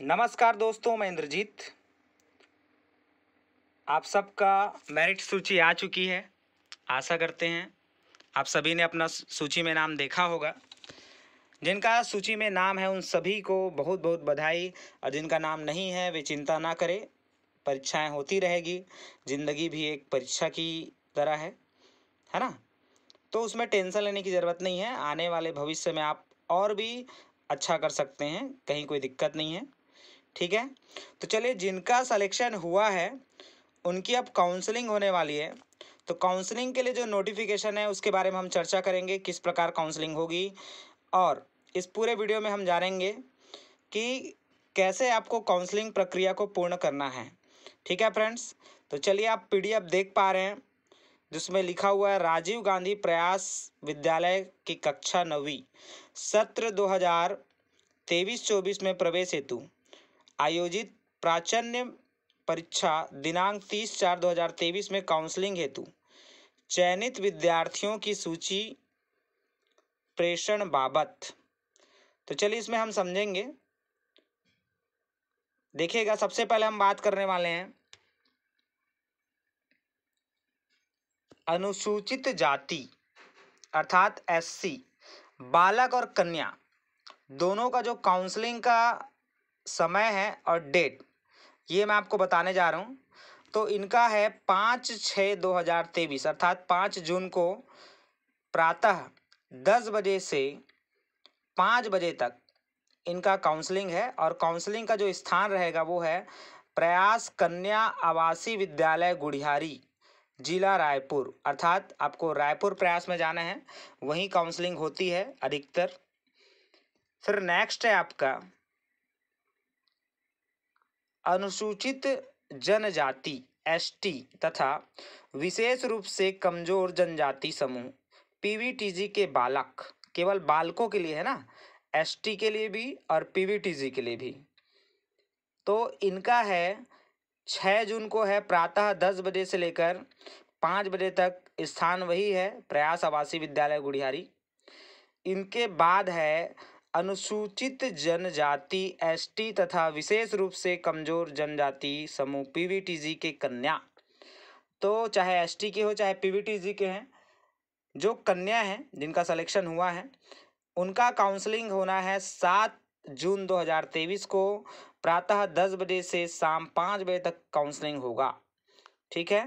नमस्कार दोस्तों मैं इंद्रजीत आप सबका मेरिट सूची आ चुकी है आशा करते हैं आप सभी ने अपना सूची में नाम देखा होगा जिनका सूची में नाम है उन सभी को बहुत बहुत बधाई और जिनका नाम नहीं है वे चिंता ना करें परीक्षाएं होती रहेगी ज़िंदगी भी एक परीक्षा की तरह है है ना तो उसमें टेंशन लेने की ज़रूरत नहीं है आने वाले भविष्य में आप और भी अच्छा कर सकते हैं कहीं कोई दिक्कत नहीं है ठीक है तो चलिए जिनका सलेक्शन हुआ है उनकी अब काउंसलिंग होने वाली है तो काउंसलिंग के लिए जो नोटिफिकेशन है उसके बारे में हम चर्चा करेंगे किस प्रकार काउंसलिंग होगी और इस पूरे वीडियो में हम जानेंगे कि कैसे आपको काउंसलिंग प्रक्रिया को पूर्ण करना है ठीक है फ्रेंड्स तो चलिए आप पी देख पा रहे हैं जिसमें लिखा हुआ है राजीव गांधी प्रयास विद्यालय की कक्षा नवी सत्र तेईस चौबीस में प्रवेश हेतु आयोजित प्राचन्य परीक्षा दिनांक तीस चार दो हज़ार तेईस में काउंसलिंग हेतु चयनित विद्यार्थियों की सूची प्रेषण बाबत तो चलिए इसमें हम समझेंगे देखिएगा सबसे पहले हम बात करने वाले हैं अनुसूचित जाति अर्थात एससी बालक और कन्या दोनों का जो काउंसलिंग का समय है और डेट ये मैं आपको बताने जा रहा हूँ तो इनका है पाँच छः दो हज़ार तेईस अर्थात पाँच जून को प्रातः दस बजे से पाँच बजे तक इनका काउंसलिंग है और काउंसलिंग का जो स्थान रहेगा वो है प्रयास कन्या आवासीय विद्यालय गुड़ियारी जिला रायपुर अर्थात आपको रायपुर प्रयास में जाना है वहीं काउंसलिंग होती है अधिकतर फिर नेक्स्ट है आपका अनुसूचित जनजाति एस तथा विशेष रूप से कमजोर जनजाति समूह पी के बालक केवल बालकों के लिए है ना एस के लिए भी और पी के लिए भी तो इनका है छः जून को है प्रातः दस बजे से लेकर पाँच बजे तक स्थान वही है प्रयास आवासीय विद्यालय गुड़ियारी इनके बाद है अनुसूचित जनजाति एसटी तथा विशेष रूप से कमज़ोर जनजाति समूह पीवीटीजी के कन्या तो चाहे एसटी के हो चाहे पीवीटीजी के हैं जो कन्या हैं जिनका सिलेक्शन हुआ है उनका काउंसलिंग होना है सात जून 2023 को प्रातः दस बजे से शाम पाँच बजे तक काउंसलिंग होगा ठीक है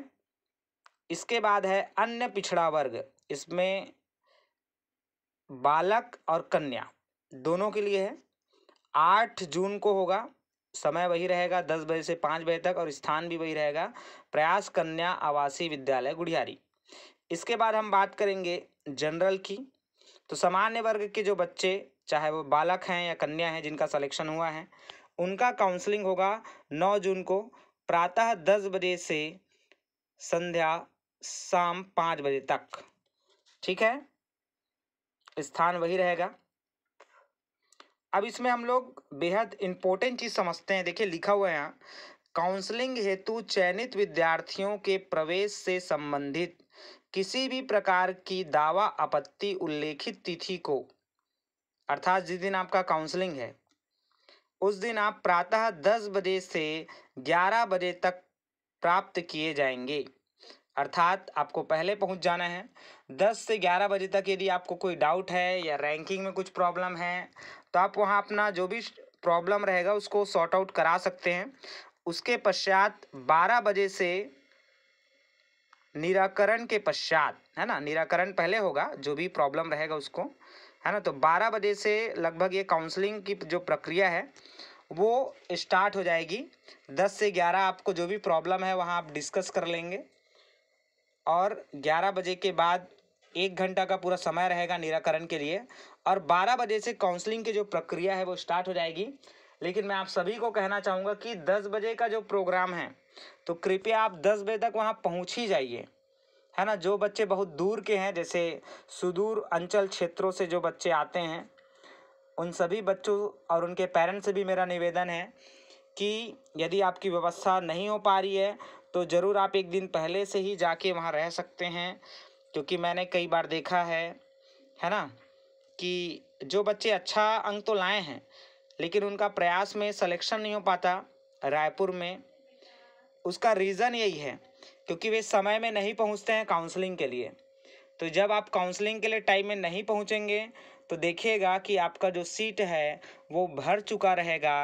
इसके बाद है अन्य पिछड़ा वर्ग इसमें बालक और कन्या दोनों के लिए है आठ जून को होगा समय वही रहेगा दस बजे से पाँच बजे तक और स्थान भी वही रहेगा प्रयास कन्या आवासीय विद्यालय गुड़ियारी इसके बाद हम बात करेंगे जनरल की तो सामान्य वर्ग के जो बच्चे चाहे वो बालक हैं या कन्या हैं जिनका सिलेक्शन हुआ है उनका काउंसलिंग होगा नौ जून को प्रातः दस बजे से संध्या शाम पाँच बजे तक ठीक है स्थान वही रहेगा अब इसमें हम लोग बेहद इंपॉर्टेंट चीज़ समझते हैं देखिए लिखा हुआ है यहाँ काउंसलिंग हेतु चयनित विद्यार्थियों के प्रवेश से संबंधित किसी भी प्रकार की दावा आपत्ति उल्लेखित तिथि को अर्थात जिस दिन आपका काउंसलिंग है उस दिन आप प्रातः दस बजे से ग्यारह बजे तक प्राप्त किए जाएंगे अर्थात आपको पहले पहुंच जाना है 10 से 11 बजे तक यदि आपको कोई डाउट है या रैंकिंग में कुछ प्रॉब्लम है तो आप वहां अपना जो भी प्रॉब्लम रहेगा उसको सॉर्ट आउट करा सकते हैं उसके पश्चात 12 बजे से निराकरण के पश्चात है ना निराकरण पहले होगा जो भी प्रॉब्लम रहेगा उसको है ना तो 12 बजे से लगभग ये काउंसलिंग की जो प्रक्रिया है वो स्टार्ट हो जाएगी 10 से 11 आपको जो भी प्रॉब्लम है वहाँ आप डिस्कस कर लेंगे और ग्यारह बजे के बाद एक घंटा का पूरा समय रहेगा निराकरण के लिए और बारह बजे से काउंसलिंग की जो प्रक्रिया है वो स्टार्ट हो जाएगी लेकिन मैं आप सभी को कहना चाहूँगा कि दस बजे का जो प्रोग्राम है तो कृपया आप दस बजे तक वहाँ पहुँच ही जाइए है ना जो बच्चे बहुत दूर के हैं जैसे सुदूर अंचल क्षेत्रों से जो बच्चे आते हैं उन सभी बच्चों और उनके पेरेंट्स से भी मेरा निवेदन है कि यदि आपकी व्यवस्था नहीं हो पा रही है तो ज़रूर आप एक दिन पहले से ही जाके वहाँ रह सकते हैं क्योंकि मैंने कई बार देखा है है ना कि जो बच्चे अच्छा अंक तो लाए हैं लेकिन उनका प्रयास में सिलेक्शन नहीं हो पाता रायपुर में उसका रीज़न यही है क्योंकि वे समय में नहीं पहुँचते हैं काउंसलिंग के लिए तो जब आप काउंसलिंग के लिए टाइम में नहीं पहुँचेंगे तो देखिएगा कि आपका जो सीट है वो भर चुका रहेगा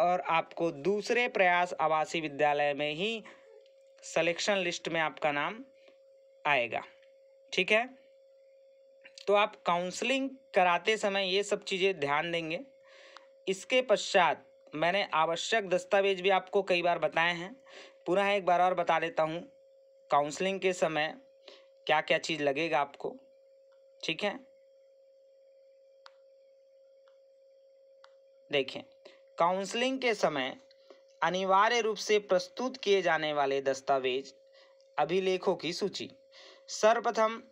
और आपको दूसरे प्रयास आवासीय विद्यालय में ही सलेक्शन लिस्ट में आपका नाम आएगा ठीक है तो आप काउंसलिंग कराते समय ये सब चीज़ें ध्यान देंगे इसके पश्चात मैंने आवश्यक दस्तावेज भी आपको कई बार बताए हैं पुनः एक बार और बता देता हूँ काउंसलिंग के समय क्या क्या चीज़ लगेगा आपको ठीक है देखें काउंसलिंग के समय अनिवार्य रूप से प्रस्तुत किए जाने वाले दस्तावेज अभिलेखों की सूची सर्वप्रथम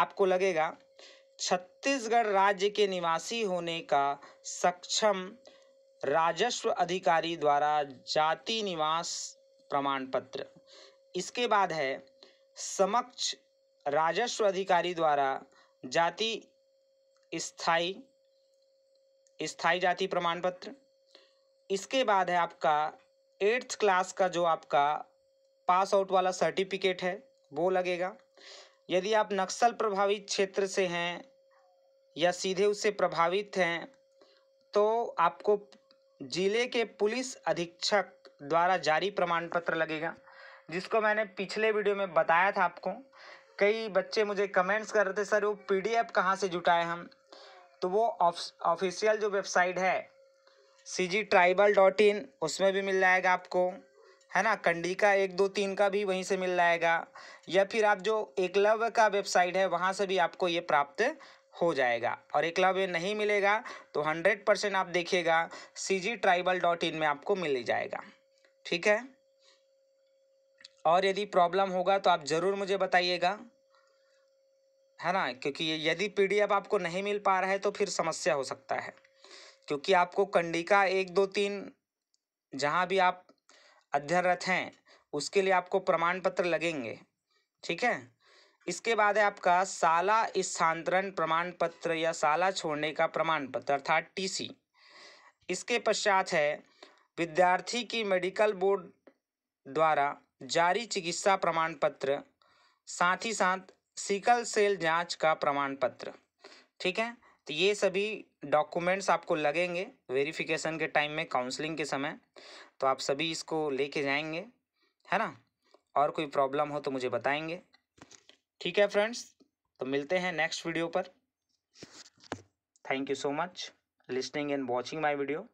आपको लगेगा छत्तीसगढ़ राज्य के निवासी होने का सक्षम राजस्व अधिकारी द्वारा जाति निवास प्रमाण पत्र इसके बाद है समक्ष राजस्व अधिकारी द्वारा जाति स्थाई स्थाई जाति प्रमाण पत्र इसके बाद है आपका एट्थ क्लास का जो आपका पास आउट वाला सर्टिफिकेट है वो लगेगा यदि आप नक्सल प्रभावित क्षेत्र से हैं या सीधे उससे प्रभावित हैं तो आपको ज़िले के पुलिस अधीक्षक द्वारा जारी प्रमाण पत्र लगेगा जिसको मैंने पिछले वीडियो में बताया था आपको कई बच्चे मुझे कमेंट्स कर रहे थे सर वो पीडीएफ कहाँ से जुटाए हम तो वो ऑफिशियल जो वेबसाइट है सी जी ट्राइबल डॉट इन उसमें भी मिल जाएगा आपको है ना कंडी का एक दो तीन का भी वहीं से मिल जाएगा या फिर आप जो एकलव्य का वेबसाइट है वहाँ से भी आपको ये प्राप्त हो जाएगा और एकलव्य नहीं मिलेगा तो हंड्रेड परसेंट आप देखिएगा सी जी ट्राइबल डॉट इन में आपको मिल जाएगा ठीक है और यदि प्रॉब्लम होगा तो आप ज़रूर मुझे बताइएगा है ना क्योंकि यदि एफ आपको नहीं मिल पा रहा है तो फिर समस्या हो सकता है क्योंकि आपको कंडिका एक दो तीन जहाँ भी आप अध्ययनरत हैं उसके लिए आपको प्रमाण पत्र लगेंगे ठीक है इसके बाद है आपका साला स्थानांतरण प्रमाण पत्र या साला छोड़ने का प्रमाण पत्र अर्थात टीसी इसके पश्चात है विद्यार्थी की मेडिकल बोर्ड द्वारा जारी चिकित्सा प्रमाण पत्र साथ ही साथ सिकल सेल जांच का प्रमाण पत्र ठीक है तो ये सभी डॉक्यूमेंट्स आपको लगेंगे वेरिफिकेशन के टाइम में काउंसलिंग के समय तो आप सभी इसको लेके जाएंगे है ना और कोई प्रॉब्लम हो तो मुझे बताएंगे ठीक है फ्रेंड्स तो मिलते हैं नेक्स्ट वीडियो पर thank you so much listening and watching my video